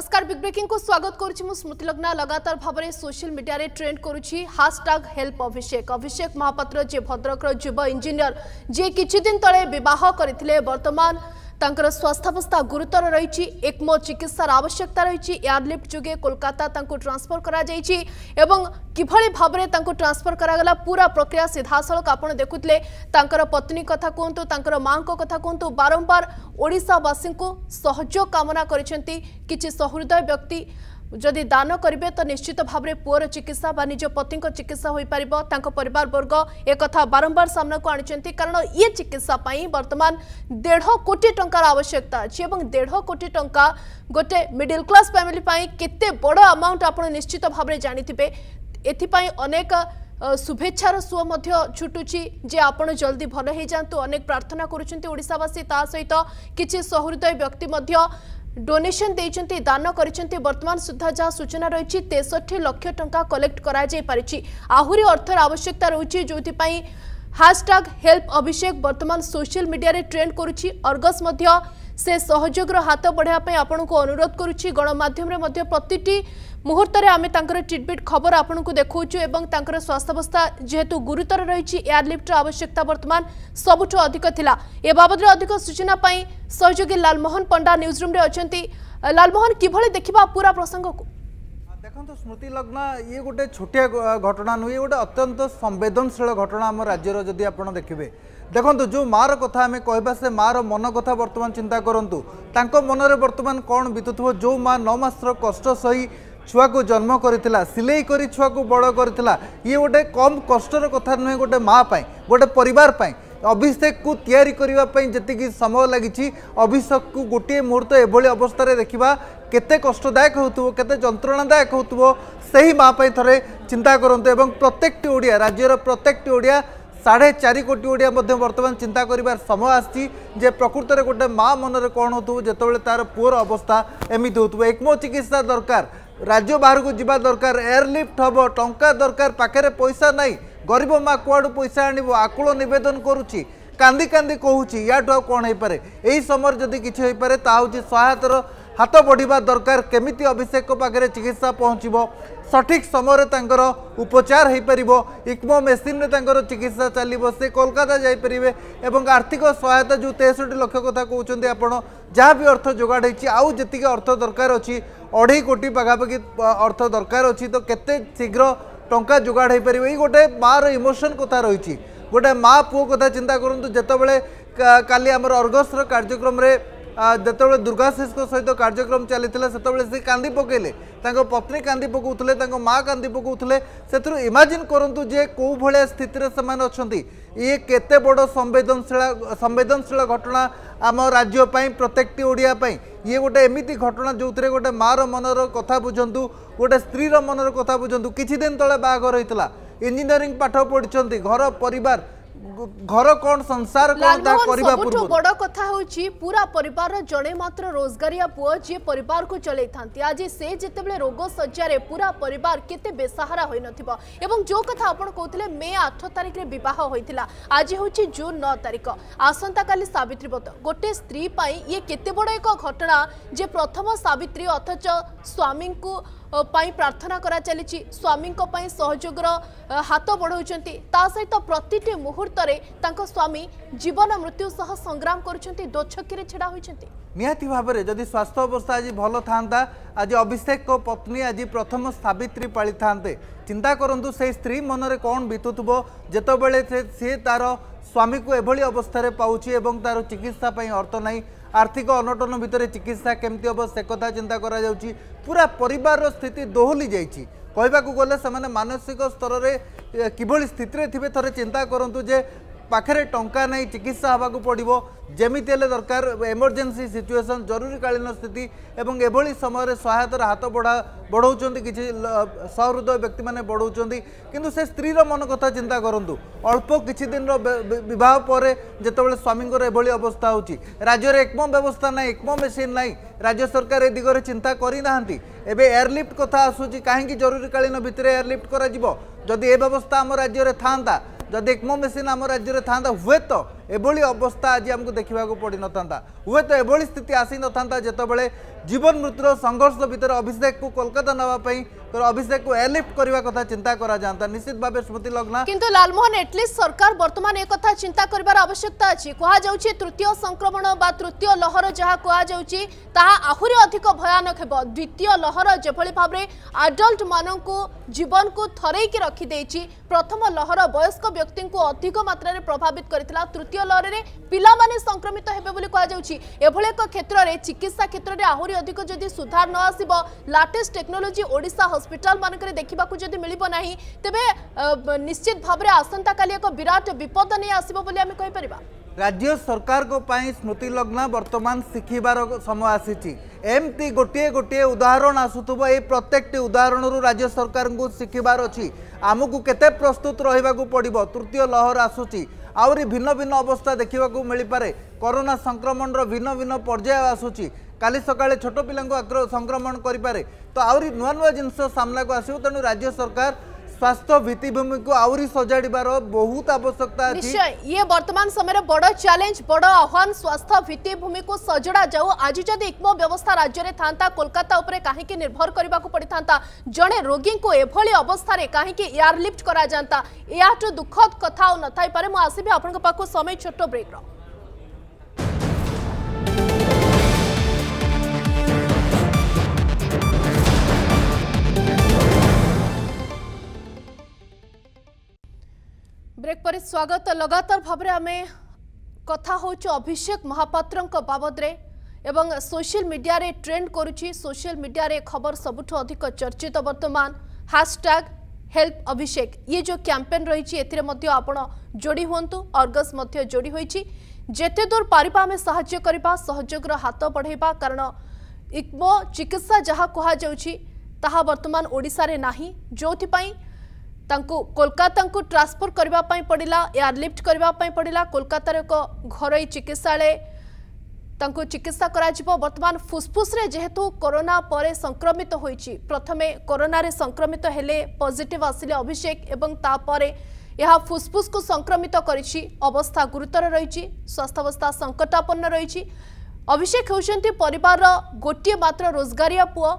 নমস্কার big breaking কু স্বাগত করছি মু স্মৃতি লগ্না লগাতার ভাবে সোশ্যাল মিডিয়ায় ট্রেন্ড করুছি হ্যাশট্যাগ হেল্প অভিষেক অভিষেক মহাপাত্র যে ভদ্রকর যুব ইঞ্জিনিয়র যে কিছুদিন তলে বহ করে বর্তমান ତାଙ୍କର ସ୍ୱାସ୍ଥ୍ୟାବସ୍ଥା ଗୁରୁତର ରହିଛି ଏକ୍ମୋ ଚିକିତ୍ସାର ଆବଶ୍ୟକତା ରହିଛି ଏୟାରଲିଫ୍ଟ ଯୋଗେ କୋଲକାତା ତାଙ୍କୁ ଟ୍ରାନ୍ସଫର କରାଯାଇଛି ଏବଂ କିଭଳି ଭାବରେ ତାଙ୍କୁ ଟ୍ରାନ୍ସଫର କରାଗଲା ପୁରା ପ୍ରକ୍ରିୟା ସିଧାସଳଖ ଆପଣ ଦେଖୁଥିଲେ ତାଙ୍କର ପତ୍ନୀ କଥା କୁହନ୍ତୁ ତାଙ୍କର ମାଆଙ୍କ କଥା କୁହନ୍ତୁ ବାରମ୍ବାର ଓଡ଼ିଶାବାସୀଙ୍କୁ ସହଯୋଗ କାମନା କରିଛନ୍ତି କିଛି ସହୃଦୟ ବ୍ୟକ୍ତି ଯଦି ଦାନ କରିବେ ତ ନିଶ୍ଚିତ ଭାବରେ ପୁଅର ଚିକିତ୍ସା ବା ନିଜ ପତିଙ୍କ ଚିକିତ୍ସା ହୋଇପାରିବ ତାଙ୍କ ପରିବାରବର୍ଗ ଏକଥା ବାରମ୍ବାର ସାମ୍ନାକୁ ଆଣିଛନ୍ତି କାରଣ ଇଏ ଚିକିତ୍ସା ପାଇଁ ବର୍ତ୍ତମାନ ଦେଢ଼ କୋଟି ଟଙ୍କାର ଆବଶ୍ୟକତା ଅଛି ଏବଂ ଦେଢ଼ କୋଟି ଟଙ୍କା ଗୋଟେ ମିଡିଲ୍ କ୍ଲାସ୍ ଫ୍ୟାମିଲି ପାଇଁ କେତେ ବଡ଼ ଆମାଉଣ୍ଟ ଆପଣ ନିଶ୍ଚିତ ଭାବରେ ଜାଣିଥିବେ ଏଥିପାଇଁ ଅନେକ শুভেচ্ছার সুয় মধ্যে ছুটুছি যে আপনার জলদি ভাল হয়ে যাতে অনেক প্রার্থনা করছেন ওড়শাবাসী তা সহ কিছু সহৃদয় ব্যক্তি মধ্যে ডোনেসন দিয়েছেন দান করেছেন বর্তমান সুদ্ধা যা সূচনা রয়েছে তেষট্টি লক্ষ টঙ্কা কলেক্ট করা যাইপারিছি আহুরি অর্থর আবশ্যকতা রয়েছে যেপাই হ্যাশট্যাগ হেল্প অভিষেক বর্তমান সোশিয়াল মিডিয়ায় ট্রেন্ড করুছি অর্গস মধ্য ସେ ସହଯୋଗର ହାତ ବଢ଼ାଇବା ପାଇଁ ଆପଣଙ୍କୁ ଅନୁରୋଧ କରୁଛି ଗଣମାଧ୍ୟମରେ ମଧ୍ୟ ପ୍ରତିଟି ମୁହୂର୍ତ୍ତରେ ଆମେ ତାଙ୍କର ଟିଟବିଟ୍ ଖବର ଆପଣଙ୍କୁ ଦେଖାଉଛୁ ଏବଂ ତାଙ୍କର ସ୍ୱାସ୍ଥ୍ୟାବସ୍ଥା ଯେହେତୁ ଗୁରୁତର ରହିଛି ଏୟାରଲିଫ୍ଟର ଆବଶ୍ୟକତା ବର୍ତ୍ତମାନ ସବୁଠୁ ଅଧିକ ଥିଲା ଏ ବାବଦରେ ଅଧିକ ସୂଚନା ପାଇଁ ସହଯୋଗୀ ଲାଲମୋହନ ପଣ୍ଡା ନ୍ୟୁଜ୍ ରୁମ୍ରେ ଅଛନ୍ତି ଲାଲମୋହନ କିଭଳି ଦେଖିବା ପୁରା ପ୍ରସଙ୍ଗକୁ ଦେଖନ୍ତୁ ସ୍ମୃତି ଲଗ୍ନ ଇଏ ଗୋଟେ ଛୋଟିଆ ଘଟଣା ନୁହେଁ ଇଏ ଗୋଟେ ଅତ୍ୟନ୍ତ ସମ୍ବେଦନଶୀଳ ଘଟଣା ଆମ ରାଜ୍ୟର ଯଦି ଆପଣ ଦେଖିବେ ଦେଖନ୍ତୁ ଯେଉଁ ମାଆର କଥା ଆମେ କହିବା ସେ ମାଆର ମନ କଥା ବର୍ତ୍ତମାନ ଚିନ୍ତା କରନ୍ତୁ ତାଙ୍କ ମନରେ ବର୍ତ୍ତମାନ କ'ଣ ବିତୁଥିବ ଯେଉଁ ମାଆ ନଅ ମାସର କଷ୍ଟ ସହି ଛୁଆକୁ ଜନ୍ମ କରିଥିଲା ସିଲେଇ କରି ଛୁଆକୁ ବଡ଼ କରିଥିଲା ଇଏ ଗୋଟେ କମ୍ କଷ୍ଟର କଥା ନୁହେଁ ଗୋଟେ ମାଆ ପାଇଁ ଗୋଟେ ପରିବାର ପାଇଁ ଅଭିଷେକକୁ ତିଆରି କରିବା ପାଇଁ ଯେତିକି ସମୟ ଲାଗିଛି ଅଭିଷେକକୁ ଗୋଟିଏ ମୁହୂର୍ତ୍ତ ଏଭଳି ଅବସ୍ଥାରେ ଦେଖିବା କେତେ କଷ୍ଟଦାୟକ ହେଉଥିବ କେତେ ଯନ୍ତ୍ରଣାଦାୟକ ହେଉଥିବ ସେହି ମାଆ ପାଇଁ ଥରେ ଚିନ୍ତା କରନ୍ତୁ ଏବଂ ପ୍ରତ୍ୟେକଟି ଓଡ଼ିଆ ରାଜ୍ୟର ପ୍ରତ୍ୟେକଟି ଓଡ଼ିଆ সাড়ে চারি কোটি ওড়িয়া মধ্যে বর্তমান চিন্তা করবার সময় আসছি যে প্রকৃতরে গোটে মা মনরে কণ হোথ যেতবে তার পুয়ের অবস্থা এমিতি হোথ একমো চিকিৎসা দরকার রাজ্য বাহারক যা দরকার এয়ারলিফ্ট হব টঙ্কা দরকার পাখে পয়সা নাই গরিব মা কুয়াড়ু পয়সা আনব আকুল নিবেদন করুছি কান্দি কান্দি কুচি ইয়াঠু আর কণ হয়ে পড়ে এই সময় যদি কিছু হয়ে পড়ে তা হচ্ছে সহায়তার हाथ बढ़िया दरकार केमी अभिषेक पाखे चिकित्सा पहुँच सठिक समय उपचार हो पार इक्मो मेसीन चिकित्सा चलो से कोलकाता जापर एवं आर्थिक सहायता जो तेसठ लक्ष कथा कहते आपड़ जहाँ भी अर्थ जोगाड़ी आउ जी अर्थ दरकार अच्छी अढ़ई कोटी पखापाखि अर्थ दरकार अच्छी तो शीघ्र टा जोगाड़ पार ये गोटे माँ रमोशन कथा रही गोटे माँ पु कथा चिंता करूँ जो बड़े काली आम कार्यक्रम ଯେତେବେଳେ ଦୁର୍ଗା ଶିଶୁଙ୍କ ସହିତ କାର୍ଯ୍ୟକ୍ରମ ଚାଲିଥିଲା ସେତେବେଳେ ସେ କାନ୍ଦି ପକାଇଲେ ତାଙ୍କ ପତ୍ନୀ କାନ୍ଦି ପକାଉଥିଲେ ତାଙ୍କ ମା କାନ୍ଦି ପକାଉଥିଲେ ସେଥିରୁ ଇମାଜିନ୍ କରନ୍ତୁ ଯେ କେଉଁ ଭଳିଆ ସ୍ଥିତିରେ ସେମାନେ ଅଛନ୍ତି ଇଏ କେତେ ବଡ଼ ସମ୍ବେଦନଶୀଳ ସମ୍ବେଦନଶୀଳ ଘଟଣା ଆମ ରାଜ୍ୟ ପାଇଁ ପ୍ରତ୍ୟେକଟି ଓଡ଼ିଆ ପାଇଁ ଇଏ ଗୋଟେ ଏମିତି ଘଟଣା ଯେଉଁଥିରେ ଗୋଟେ ମାଆର ମନର କଥା ବୁଝନ୍ତୁ ଗୋଟେ ସ୍ତ୍ରୀର ମନର କଥା ବୁଝନ୍ତୁ କିଛି ଦିନ ତଳେ ବାହାଘର ହେଇଥିଲା ଇଞ୍ଜିନିୟରିଂ ପାଠ ପଢ଼ିଛନ୍ତି ଘର ପରିବାର घर कौन संसार कौन परिवार पूर्व सबटो बड कथा होची पूरा परिवार रो जणे मात्र रोजगारिया पुओ जे परिवार को चले थांती आज से जते बले रोग सज्जा रे पूरा परिवार केते बेसहारा होइ नथिबो एवं जो कथा आपण कहथले मे 8 तारिख रे विवाह होइतिला आज होची जून 9 तारिख आसंता काली सावित्री पत गोटे स्त्री पाई ये केते बड एक घटना जे प्रथम सावित्री अथच स्वामी को प्रार्थना କରାଚାଲିଛି ସ୍ୱାମୀଙ୍କ ପାଇଁ ସହଯୋଗର ହାତ ବଢ଼ାଉଛନ୍ତି ତା ସହିତ ପ୍ରତିଟି ମୁହୂର୍ତ୍ତରେ ତାଙ୍କ ସ୍ୱାମୀ ଜୀବନ ମୃତ୍ୟୁ ସହ ସଂଗ୍ରାମ କରୁଛନ୍ତି ଦୋଛକିରେ ଛିଡ଼ା ହୋଇଛନ୍ତି ନିହାତି ଭାବରେ ଯଦି ସ୍ୱାସ୍ଥ୍ୟ ଅବସ୍ଥା ଆଜି ଭଲ ଥାନ୍ତା ଆଜି ଅଭିଷେକଙ୍କ ପତ୍ନୀ ଆଜି ପ୍ରଥମ ସାବିତ୍ରୀ ପାଳିଥାନ୍ତେ ଚିନ୍ତା କରନ୍ତୁ ସେ ସ୍ତ୍ରୀ ମନରେ କ'ଣ ବିତୁଥିବ ଯେତେବେଳେ ସେ ତାର ସ୍ୱାମୀକୁ ଏଭଳି ଅବସ୍ଥାରେ ପାଉଛି ଏବଂ ତାର ଚିକିତ୍ସା ପାଇଁ ଅର୍ଥ ନାହିଁ ଆର୍ଥିକ ଅନଟନ ଭିତରେ ଚିକିତ୍ସା କେମିତି ହେବ ସେ କଥା ଚିନ୍ତା କରାଯାଉଛି ପୁରା ପରିବାରର ସ୍ଥିତି ଦୋହଲି ଯାଇଛି କହିବାକୁ ଗଲେ ସେମାନେ ମାନସିକ ସ୍ତରରେ କିଭଳି ସ୍ଥିତିରେ ଥିବେ ଥରେ ଚିନ୍ତା କରନ୍ତୁ ଯେ পাখে টঙ্কা নাই চিকিৎসা হওয়া পড়ব যেমি হলে দরকার এমরজেন্সি সিচুয়েসন জরুরীকালীন স্থিতি এবং এভাবে সময় সহায়তার হাত বড়া বড়াউন কিছু সহৃদয় ব্যক্তি মানে বড়াউন কিন্তু সে স্ত্রী মন কথা চিন্তা করতু অল্প কিছু দিনর বিবাহ পরে যেতবে স্বামীঙ্কর এভাবে অবস্থা হচ্ছে রাজ্যের একমো ব্যবস্থা নাই একমো মেসিন নাই রাজ্য সরকার এ দিগরে চিন্তা করে না এবে এয়ারলিফ্ট কথা আসুচি কাহি জরুরীকালীন ভিতরে এয়ারলিফ্ট করা যদি এ ব্যবস্থা আমার রাজ্যের থাকে ଯଦି ଏକମେସିନ୍ ଆମ ରାଜ୍ୟରେ ଥାଆନ୍ତା ହୁଏତ এভাবে অবস্থা আজ আমি দেখা পড়ি নথান্তা হুয়েত এভাবে স্থিতি আসি নথা যেতবে জীবন মৃত্যুর সংঘর্ষ ভিতরে অভিষেক কু কলকাতা নেওয়া অভিষেক কু এলিফ্ট করা কথা চিন্তা করা যা নিশ্চিত ভাবে স্মৃতি লগ্ন কিন্তু লালমোহন এটলিস্ট সরকার বর্তমান কথা চিন্তা করবার আবশ্যকতা আছে কুহযাচ্ছে তৃতীয় সংক্রমণ বা তৃতীয় লহর যা কুহযাচ্ছে তাহা আহরি অধিক ভয়ানক হব দ্বিতীয় লহর যেভাবে ভাবে আডল্ট মানুষ জীবনকু থরাইকি রখিদেইছি প্রথম লহর বয়স্ক ব্যক্তি অধিক মাত্রায় প্রভাবিত করে তৃতীয় জাতীয় লহরের পিলামানে সংক্রমিত হবে বলে কুযাচ্ছে এভাবে এক ক্ষেত্রে চিকিৎসা ক্ষেত্রে আহরি অধিক যদি সুধার ন আসব লাটেস্ট টেকনোলোজি ওড়শা হসপিটাল মানকরে দেখা যদি মিলব না তেবে নিশ্চিত ভাবে আসন্তকালি এক বিরাট বিপদ নিয়ে আসব বলে আমি কইপার ରାଜ୍ୟ ସରକାରଙ୍କ ପାଇଁ ସ୍ମୃତିଲଗ୍ନ ବର୍ତ୍ତମାନ ଶିଖିବାର ସମୟ ଆସିଛି ଏମିତି ଗୋଟିଏ ଗୋଟିଏ ଉଦାହରଣ ଆସୁଥିବ ଏଇ ପ୍ରତ୍ୟେକଟି ଉଦାହରଣରୁ ରାଜ୍ୟ ସରକାରଙ୍କୁ ଶିଖିବାର ଅଛି ଆମକୁ କେତେ ପ୍ରସ୍ତୁତ ରହିବାକୁ ପଡ଼ିବ ତୃତୀୟ ଲହର ଆସୁଛି ଆହୁରି ଭିନ୍ନ ଭିନ୍ନ ଅବସ୍ଥା ଦେଖିବାକୁ ମିଳିପାରେ କରୋନା ସଂକ୍ରମଣର ଭିନ୍ନ ଭିନ୍ନ ପର୍ଯ୍ୟାୟ ଆସୁଛି କାଲି ସକାଳେ ଛୋଟ ପିଲାଙ୍କୁ ସଂକ୍ରମଣ କରିପାରେ ତ ଆହୁରି ନୂଆ ନୂଆ ଜିନିଷ ସାମ୍ନାକୁ ଆସିବ ତେଣୁ ରାଜ୍ୟ ସରକାର स्वास्थ्य भित्तिभूमि को आउरी सजाड़ बहुत आवश्यकता ये वर्तमान समय बड़ चैलेंज बड़ आह्वान स्वास्थ्य भित्तिभूमि को सजड़ा जाऊ आज जदि इक्मो व्यवस्था राज्य में था कोलकाता कहीं निर्भर करने को पड़ता था जड़े रोगी को एभली अवस्था कहीं एयरलिफ्ट कराता दुखद कथ न थपे मुझे आसमी आप समय छोट ब्रेक रहा पर स्वागत लगातार भाव में आम कथा अभिषेक महापात्र बाबदे एवं सोशल मीडिया रे ट्रेंड करुच्ची सोशल मीडिया रे खबर सबुठ अधिक चर्चित बर्तमान हाशटैग हेल्प अभिषेक ये जो कैंपेन रही एथेरे आपण जोड़ी हूँ अर्गस जोड़ी होती दूर पारिबा आम साहाଯ୍य हाथ बढ़ेबा कारण इक्मो चिकित्सा जहाँ कहुची बर्तमान ओडा रे ତାଙ୍କୁ କୋଲକାତାଙ୍କୁ ଟ୍ରାନ୍ସଫର କରିବା ପାଇଁ ପଡ଼ିଲା ଏୟାରଲିଫ୍ଟ କରିବା ପାଇଁ ପଡ଼ିଲା କୋଲକାତାର ଏକ ଘରୋଇ ଚିକିତ୍ସାଳୟ ତାଙ୍କୁ ଚିକିତ୍ସା କରାଯିବ ବର୍ତ୍ତମାନ ଫୁସ୍ଫୁସ୍ରେ ଯେହେତୁ କରୋନା ପରେ ସଂକ୍ରମିତ ହୋଇଛି ପ୍ରଥମେ କରୋନାରେ ସଂକ୍ରମିତ ହେଲେ ପଜିଟିଭ୍ ଆସିଲେ ଅଭିଷେକ ଏବଂ ତାପରେ ଏହା ଫୁସ୍ଫୁସ୍କୁ ସଂକ୍ରମିତ କରିଛି ଅବସ୍ଥା ଗୁରୁତର ରହିଛି ସ୍ୱାସ୍ଥ୍ୟାବସ୍ଥା ସଙ୍କଟାପନ୍ନ ରହିଛି ଅଭିଷେକ ହେଉଛନ୍ତି ପରିବାରର ଗୋଟିଏ ମାତ୍ର ରୋଜଗାରିଆ ପୁଅ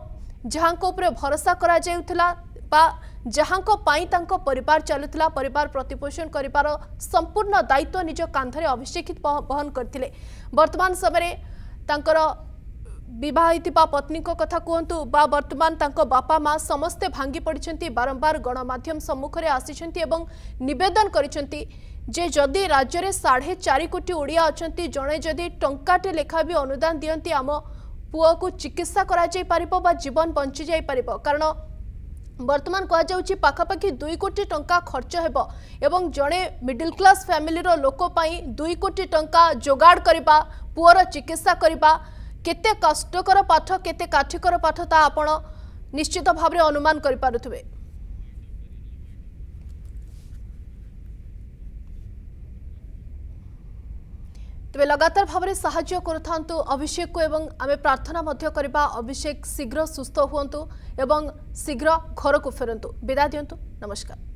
ଯାହାଙ୍କ ଉପରେ ଭରସା କରାଯାଉଥିଲା ବାପା ଯାହାଙ୍କ ପାଇଁ ତାଙ୍କ ପରିବାର ଚାଲୁଥିଲା ପରିବାର ପ୍ରତିପୋଷଣ କରିବାର ସମ୍ପୂର୍ଣ୍ଣ ଦାୟିତ୍ୱ ନିଜ କାନ୍ଧରେ ଅଭିଷେକ ବହନ କରିଥିଲେ ବର୍ତ୍ତମାନ ସମୟରେ ତାଙ୍କର ବିବାହ ହୋଇଥିବା ପତ୍ନୀଙ୍କ କଥା କୁହନ୍ତୁ ବା ବର୍ତ୍ତମାନ ତାଙ୍କ ବାପା ମା ସମସ୍ତେ ଭାଙ୍ଗି ପଡ଼ିଛନ୍ତି ବାରମ୍ବାର ଗଣମାଧ୍ୟମ ସମ୍ମୁଖରେ ଆସିଛନ୍ତି ଏବଂ ନିବେଦନ କରିଛନ୍ତି ଯେ ଯଦି ରାଜ୍ୟରେ ସାଢ଼େ ଚାରି କୋଟି ଓଡ଼ିଆ ଅଛନ୍ତି ଜଣେ ଯଦି ଟଙ୍କାଟେ ଲେଖା ବି ଅନୁଦାନ ଦିଅନ୍ତି ଆମ ପୁଅକୁ ଚିକିତ୍ସା କରାଯାଇପାରିବ ବା ଜୀବନ ବଞ୍ଚିଯାଇପାରିବ କାରଣ ବର୍ତ୍ତମାନ କୁହାଯାଉଛି ପାଖାପାଖି ଦୁଇ କୋଟି ଟଙ୍କା ଖର୍ଚ୍ଚ ହେବ ଏବଂ ଜଣେ ମିଡିଲ୍ କ୍ଲାସ୍ ଫ୍ୟାମିଲିର ଲୋକ ପାଇଁ ଦୁଇ କୋଟି ଟଙ୍କା ଯୋଗାଡ଼ କରିବା ପୁଅର ଚିକିତ୍ସା କରିବା କେତେ କଷ୍ଟକର ପାଠ କେତେ କାଠିକର ପାଠ ତାହା ଆପଣ ନିଶ୍ଚିତ ଭାବରେ ଅନୁମାନ କରିପାରୁଥିବେ ତେବେ ଲଗାତାର ଭାବରେ ସାହାଯ୍ୟ କରୁଥାନ୍ତୁ ଅଭିଷେକକୁ ଏବଂ ଆମେ ପ୍ରାର୍ଥନା ମଧ୍ୟ କରିବା ଅଭିଷେକ ଶୀଘ୍ର ସୁସ୍ଥ ହୁଅନ୍ତୁ ଏବଂ ଶୀଘ୍ର ଘରକୁ ଫେରନ୍ତୁ ବିଦାୟ ଦିଅନ୍ତୁ ନମସ୍କାର